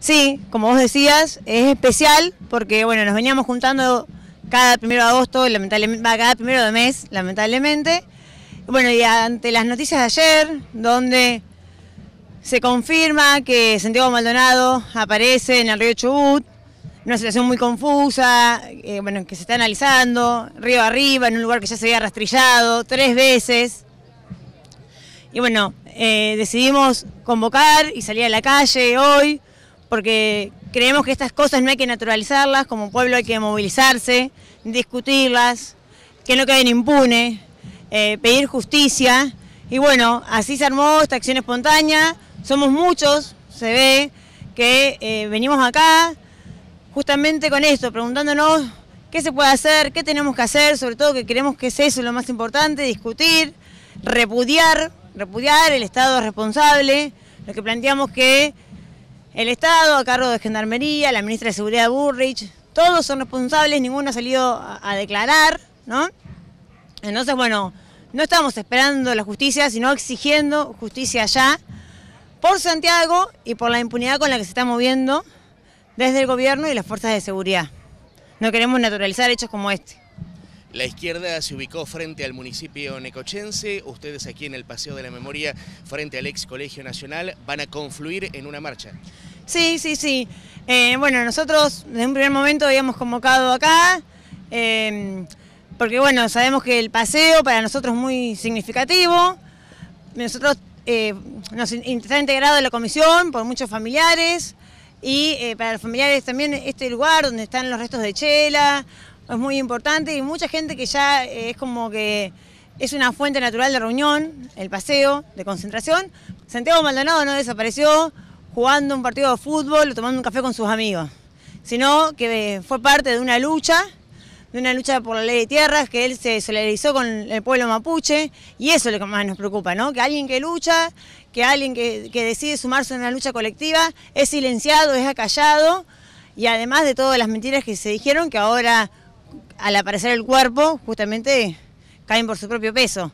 Sí, como vos decías, es especial porque bueno, nos veníamos juntando cada primero de agosto, lamentablemente, cada primero de mes, lamentablemente. Bueno, y ante las noticias de ayer, donde se confirma que Santiago Maldonado aparece en el río Chubut, una situación muy confusa, eh, bueno, que se está analizando, río arriba, en un lugar que ya se había rastrillado tres veces. Y bueno, eh, decidimos convocar y salir a la calle hoy porque creemos que estas cosas no hay que naturalizarlas, como pueblo hay que movilizarse, discutirlas, que no queden impune, eh, pedir justicia. Y bueno, así se armó esta acción espontánea, somos muchos, se ve que eh, venimos acá justamente con esto, preguntándonos qué se puede hacer, qué tenemos que hacer, sobre todo que creemos que es eso lo más importante, discutir, repudiar, repudiar el Estado responsable, lo que planteamos que el Estado, a cargo de Gendarmería, la ministra de Seguridad Burrich, todos son responsables, ninguno ha salido a, declarar, ¿no? Entonces, bueno, no estamos esperando la justicia, sino exigiendo justicia ya por Santiago y por la impunidad con la que se está moviendo desde el gobierno y las fuerzas de seguridad. No queremos naturalizar hechos como este. La izquierda se ubicó frente al municipio necochense, ustedes aquí en el Paseo de la Memoria, frente al ex Colegio Nacional, van a confluir en una marcha. Sí, sí, sí. Eh, bueno, nosotros desde un primer momento habíamos convocado acá, em, porque bueno, sabemos que el paseo para nosotros es muy significativo. Nosotros eh, nos está integrado en la comisión por muchos familiares y eh, para los familiares también este lugar donde están los restos de chela es muy importante y mucha gente que ya es como que es una fuente natural de reunión, el paseo, de concentración. Santiago Maldonado no desapareció, jugando un partido de fútbol o tomando un café con sus amigos, sino que fue parte de una lucha, de una lucha por la ley de tierras, que él se solidarizó con el pueblo mapuche y eso es lo que más nos preocupa, ¿no? Que alguien que lucha, que alguien que, que decide sumarse a una lucha colectiva es silenciado, es acallado y además de todas las mentiras que se dijeron que ahora al aparecer el cuerpo justamente caen por su propio peso.